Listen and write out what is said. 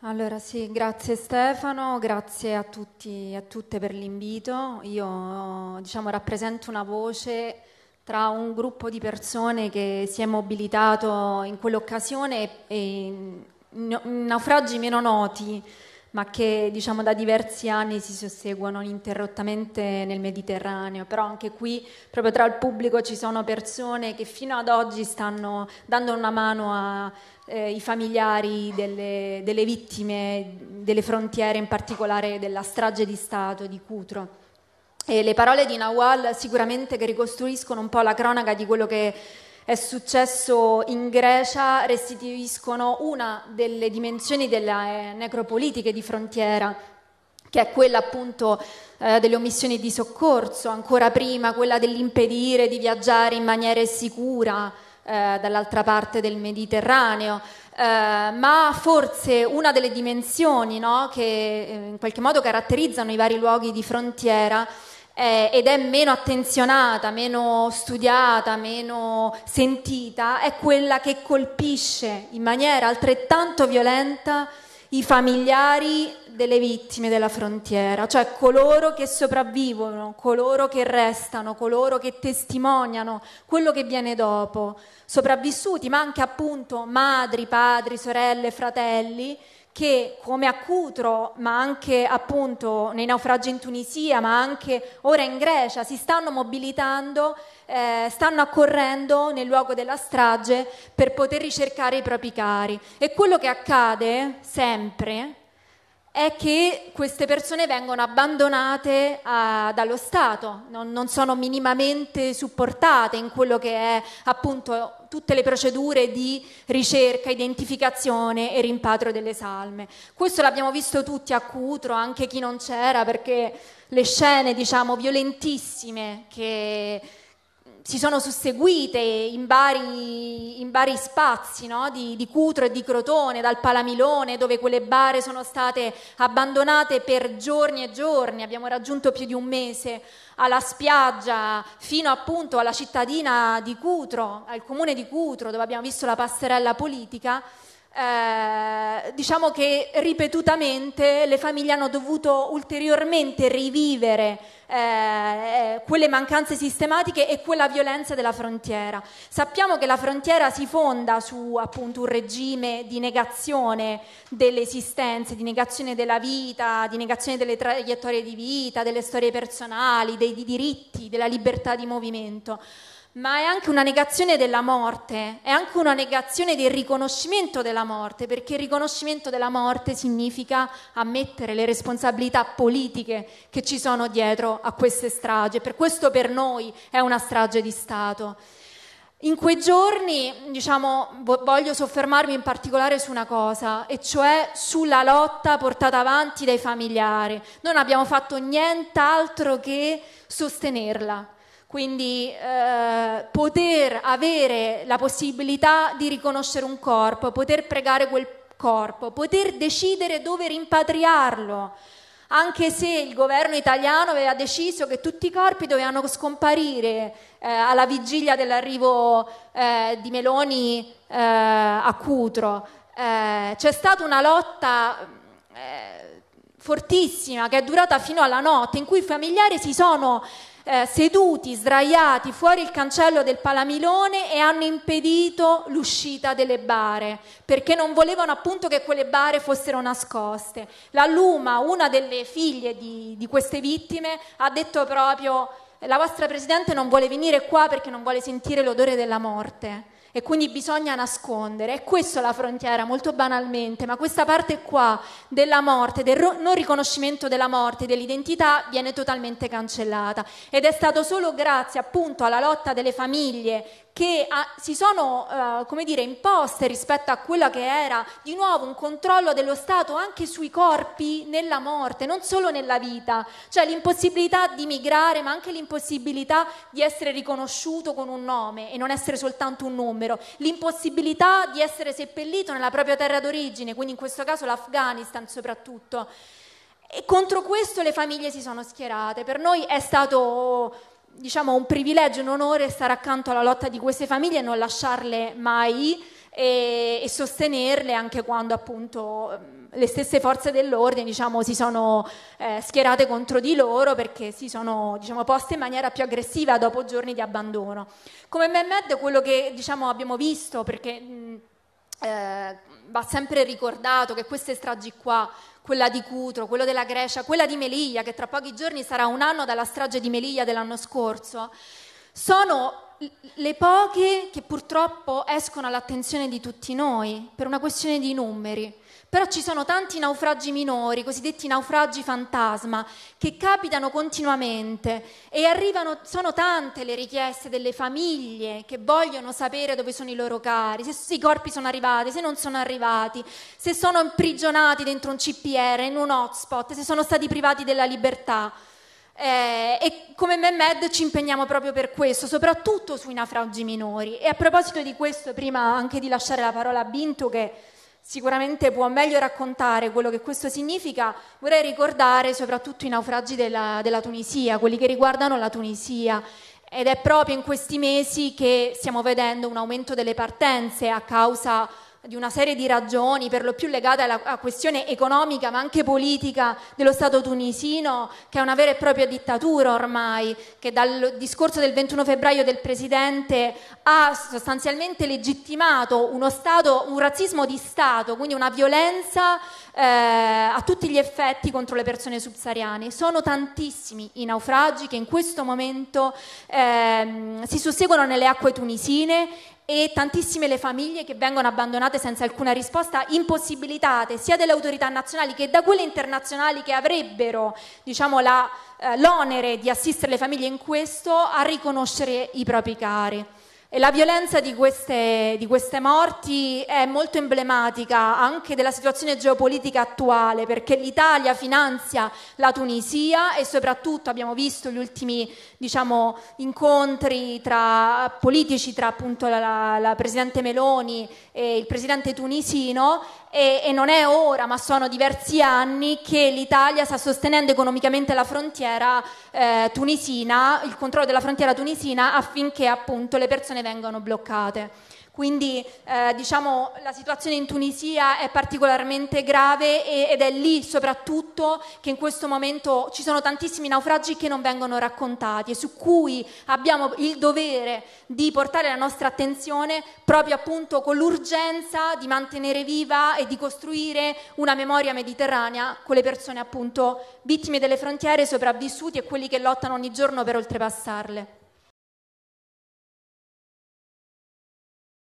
Allora sì, grazie Stefano, grazie a tutti e a tutte per l'invito. Io diciamo, rappresento una voce tra un gruppo di persone che si è mobilitato in quell'occasione e, e naufragi meno noti ma che diciamo, da diversi anni si susseguono ininterrottamente nel Mediterraneo, però anche qui proprio tra il pubblico ci sono persone che fino ad oggi stanno dando una mano ai eh, familiari delle, delle vittime delle frontiere, in particolare della strage di Stato di Cutro. E le parole di Nawal sicuramente che ricostruiscono un po' la cronaca di quello che è successo in Grecia restituiscono una delle dimensioni delle eh, necropolitiche di frontiera che è quella appunto eh, delle omissioni di soccorso, ancora prima quella dell'impedire di viaggiare in maniera sicura eh, dall'altra parte del Mediterraneo, eh, ma forse una delle dimensioni no, che eh, in qualche modo caratterizzano i vari luoghi di frontiera eh, ed è meno attenzionata, meno studiata, meno sentita, è quella che colpisce in maniera altrettanto violenta i familiari delle vittime della frontiera, cioè coloro che sopravvivono, coloro che restano, coloro che testimoniano quello che viene dopo, sopravvissuti, ma anche appunto madri, padri, sorelle, fratelli, che come a Cutro, ma anche appunto nei naufragi in Tunisia, ma anche ora in Grecia, si stanno mobilitando, eh, stanno accorrendo nel luogo della strage per poter ricercare i propri cari. E quello che accade sempre è che queste persone vengono abbandonate uh, dallo Stato, non, non, sono minimamente supportate in quello che è appunto tutte le procedure di ricerca, identificazione e rimpatrio delle salme. Questo l'abbiamo visto tutti a Cutro, anche chi non c'era, perché le scene diciamo violentissime che si sono susseguite in vari, in vari spazi no? di, di, Cutro e di Crotone, dal Palamilone, dove quelle bare sono state abbandonate per giorni e giorni, abbiamo raggiunto più di un mese, alla spiaggia, fino appunto alla cittadina di Cutro, al comune di Cutro, dove abbiamo visto la passerella politica. Eh, diciamo che ripetutamente le famiglie hanno dovuto ulteriormente rivivere eh, eh, quelle mancanze sistematiche e quella violenza della frontiera. Sappiamo che la frontiera si fonda su appunto un regime di negazione delle esistenze, di negazione della vita, di negazione delle traiettorie di vita, delle storie personali, dei diritti, della libertà di movimento ma è anche una negazione della morte, è anche una negazione del riconoscimento della morte, perché il riconoscimento della morte significa ammettere le responsabilità politiche che ci sono dietro a queste strage. Per questo per noi è una strage di Stato. In quei giorni, diciamo, voglio soffermarmi in particolare su una cosa, e cioè sulla lotta portata avanti dai familiari. Non abbiamo fatto nient'altro che sostenerla quindi eh, poter avere la possibilità di riconoscere un corpo, poter pregare quel corpo, poter decidere dove rimpatriarlo, anche se il governo italiano aveva deciso che tutti i corpi dovevano scomparire eh, alla vigilia dell'arrivo eh, di Meloni eh, a Cutro. Eh, c'è stata una lotta eh, fortissima che è durata fino alla notte in cui i familiari si sono eh, seduti, sdraiati fuori il cancello del Palamilone e hanno impedito l'uscita delle bare, perché non volevano appunto che quelle bare fossero nascoste. La Luma, una delle figlie di, di queste vittime, ha detto proprio la vostra Presidente non vuole venire qua perché non vuole sentire l'odore della morte e quindi bisogna nascondere. È questa la frontiera, molto banalmente, ma questa parte qua della morte, del ro- non riconoscimento della morte, dell'identità, viene totalmente cancellata. Ed è stato solo grazie appunto alla lotta delle famiglie che a, ah, si sono, eh, come dire, imposte rispetto a quello che era di nuovo un controllo dello Stato anche sui corpi nella morte, non solo nella vita, cioè l'impossibilità di migrare, ma anche l'impossibilità di essere riconosciuto con un nome e non essere soltanto un numero, l'impossibilità di essere seppellito nella propria terra d'origine, quindi in questo caso l'Afghanistan soprattutto. E contro questo le famiglie si sono schierate. Per noi è stato diciamo, un privilegio, un onore stare accanto alla lotta di queste famiglie e non lasciarle mai e, e sostenerle anche quando appunto ehm, le stesse forze dell'ordine diciamo, si sono eh, schierate contro di loro perché si sono diciamo, poste in maniera più aggressiva dopo giorni di abbandono. Come Mehmed quello che diciamo, abbiamo visto, perché eh, va sempre ricordato che queste stragi qua, quella di Cutro, quella della Grecia, quella di Meliglia, che tra pochi giorni sarà un anno dalla strage di Meliglia dell'anno scorso, sono le poche che purtroppo escono all'attenzione di tutti noi per una questione di numeri. Però ci sono tanti naufragi minori, cosiddetti naufragi fantasma, che capitano continuamente e arrivano, sono tante le richieste delle famiglie che vogliono sapere dove sono i loro cari, se i corpi sono arrivati, se non sono arrivati, se sono imprigionati dentro un CPR, in un hotspot, se sono stati privati della libertà. Eh, e come MEMED ci impegniamo proprio per questo, soprattutto sui naufragi minori. E a proposito di questo, prima anche di lasciare la parola a Binto, che sicuramente può meglio raccontare quello che questo significa, vorrei ricordare soprattutto i naufragi della, della Tunisia, quelli che riguardano la Tunisia. Ed è proprio in questi mesi che stiamo vedendo un aumento delle partenze a causa di una serie di ragioni, per lo più legate alla questione economica ma anche politica dello Stato tunisino, che è una vera e propria dittatura ormai, che dal discorso del 21 febbraio del Presidente ha sostanzialmente legittimato Stato, un razzismo di Stato, quindi una violenza eh, a tutti gli effetti contro le persone subsahariane. Sono tantissimi i naufragi che in questo momento eh, si susseguono nelle acque tunisine e tantissime le famiglie che vengono abbandonate senza alcuna risposta, impossibilitate sia dalle autorità nazionali che da quelle internazionali che avrebbero diciamo, la, eh, l'onere di assistere le famiglie in questo a riconoscere i propri cari. E la violenza di queste, di queste, morti è molto emblematica anche della situazione geopolitica attuale, perché l'Italia finanzia la Tunisia e soprattutto abbiamo visto gli ultimi diciamo, incontri tra politici, tra appunto la, la, Presidente Meloni e il Presidente tunisino, e, e non è ora, ma sono diversi anni che l'Italia sta sostenendo economicamente la frontiera eh, tunisina, il controllo della frontiera tunisina affinché appunto le persone persone vengono bloccate. Quindi eh, diciamo, la situazione in Tunisia è particolarmente grave e, ed è lì soprattutto che in questo momento ci sono tantissimi naufragi che non vengono raccontati e su cui abbiamo il dovere di portare la nostra attenzione proprio appunto con l'urgenza di mantenere viva e di costruire una memoria mediterranea con le persone appunto vittime delle frontiere, sopravvissuti e quelli che lottano ogni giorno per oltrepassarle.